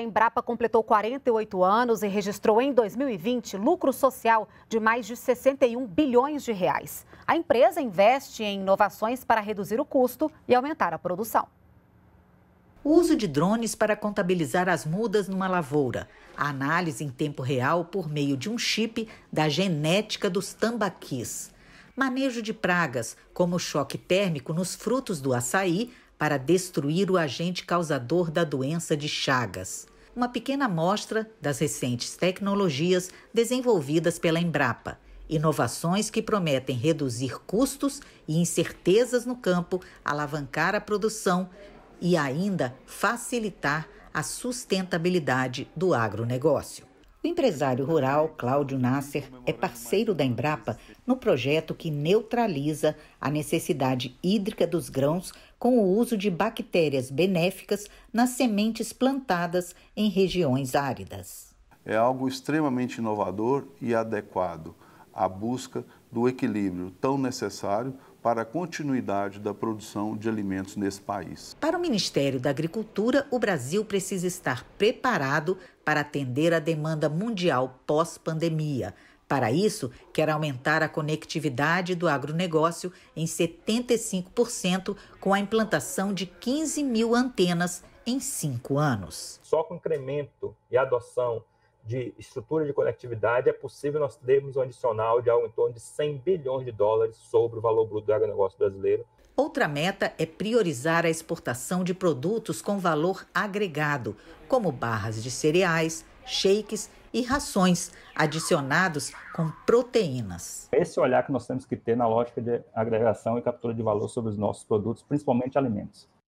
A Embrapa completou 48 anos e registrou em 2020 lucro social de mais de 61 bilhões de reais. A empresa investe em inovações para reduzir o custo e aumentar a produção. O uso de drones para contabilizar as mudas numa lavoura. A análise em tempo real por meio de um chip da genética dos tambaquis. Manejo de pragas, como o choque térmico nos frutos do açaí, para destruir o agente causador da doença de Chagas. Uma pequena amostra das recentes tecnologias desenvolvidas pela Embrapa, inovações que prometem reduzir custos e incertezas no campo, alavancar a produção e ainda facilitar a sustentabilidade do agronegócio. O empresário rural Cláudio Nasser é parceiro da Embrapa no projeto que neutraliza a necessidade hídrica dos grãos com o uso de bactérias benéficas nas sementes plantadas em regiões áridas. É algo extremamente inovador e adequado a busca do equilíbrio tão necessário para a continuidade da produção de alimentos nesse país. Para o Ministério da Agricultura, o Brasil precisa estar preparado para atender a demanda mundial pós-pandemia. Para isso, quer aumentar a conectividade do agronegócio em 75% com a implantação de 15 mil antenas em cinco anos. Só com o incremento e adoção de estrutura de conectividade, é possível nós termos um adicional de algo em torno de 100 bilhões de dólares sobre o valor bruto do agronegócio brasileiro. Outra meta é priorizar a exportação de produtos com valor agregado, como barras de cereais, shakes e rações adicionados com proteínas. Esse é olhar que nós temos que ter na lógica de agregação e captura de valor sobre os nossos produtos, principalmente alimentos.